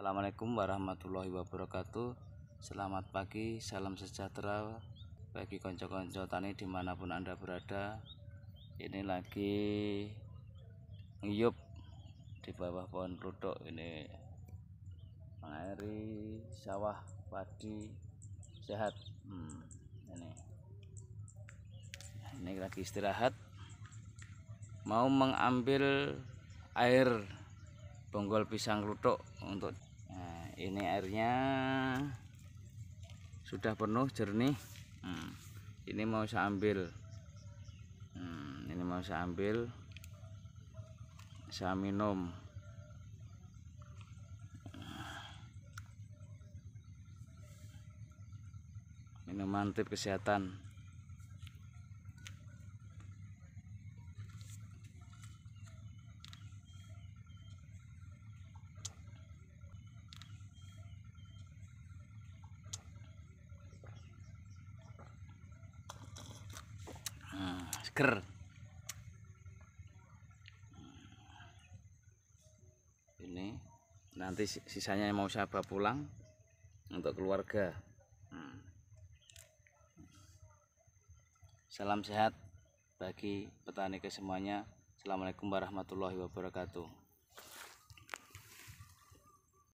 Assalamualaikum warahmatullahi wabarakatuh Selamat pagi, salam sejahtera bagi konco-konco tani dimanapun Anda berada Ini lagi ngiyup di bawah pohon rudok ini mengairi sawah padi sehat hmm, ini ini lagi istirahat mau mengambil air bonggol pisang lutok untuk ini airnya sudah penuh jernih hmm. ini mau saya ambil hmm, ini mau saya ambil saya minum minuman tip kesehatan seger ini nanti sisanya mau saya bawa pulang untuk keluarga hmm. salam sehat bagi petani kesemuanya assalamualaikum warahmatullahi wabarakatuh